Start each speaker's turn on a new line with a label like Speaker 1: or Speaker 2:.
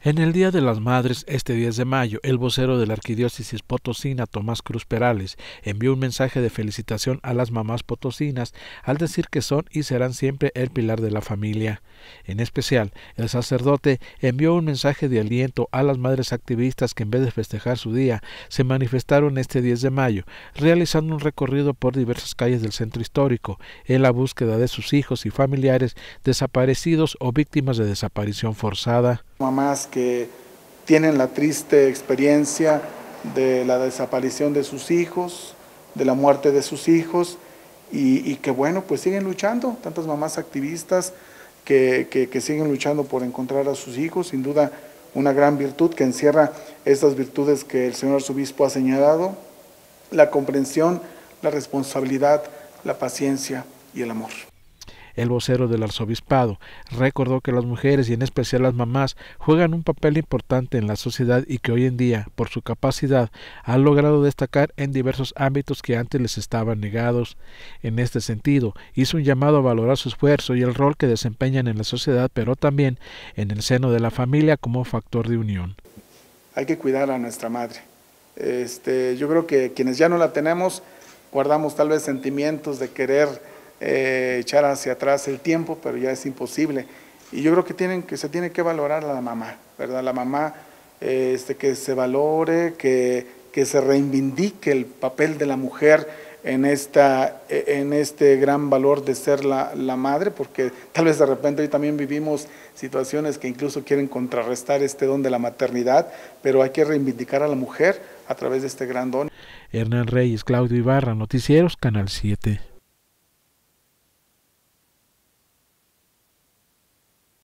Speaker 1: En el Día de las Madres, este 10 de mayo, el vocero de la Arquidiócesis Potosina, Tomás Cruz Perales, envió un mensaje de felicitación a las mamás potosinas al decir que son y serán siempre el pilar de la familia. En especial, el sacerdote envió un mensaje de aliento a las madres activistas que en vez de festejar su día, se manifestaron este 10 de mayo, realizando un recorrido por diversas calles del centro histórico, en la búsqueda de sus hijos y familiares desaparecidos o víctimas de desaparición forzada
Speaker 2: mamás que tienen la triste experiencia de la desaparición de sus hijos, de la muerte de sus hijos, y, que bueno, pues siguen luchando, tantas mamás activistas que, que, siguen luchando por encontrar a sus hijos, sin duda una gran virtud que encierra estas virtudes que el señor arzobispo ha señalado, la comprensión, la responsabilidad, la paciencia y el amor.
Speaker 1: El vocero del arzobispado recordó que las mujeres y en especial las mamás juegan un papel importante en la sociedad y que hoy en día, por su capacidad, han logrado destacar en diversos ámbitos que antes les estaban negados. En este sentido, hizo un llamado a valorar su esfuerzo y el rol que desempeñan en la sociedad, pero también en el seno de la familia como factor de unión.
Speaker 2: Hay que cuidar a nuestra madre. Este, yo creo que quienes ya no la tenemos, guardamos tal vez sentimientos de querer eh, echar hacia atrás el tiempo, pero ya es imposible. Y yo creo que, tienen, que se tiene que valorar a la mamá, ¿verdad? La mamá eh, este, que se valore, que, que se reivindique el papel de la mujer en, esta, eh, en este gran valor de ser la, la, madre, porque tal vez de repente hoy también vivimos situaciones que incluso quieren contrarrestar este don de la maternidad, pero hay que reivindicar a la mujer a través de este gran don.
Speaker 1: Hernán Reyes, Claudio Ibarra, Noticieros, Canal 7.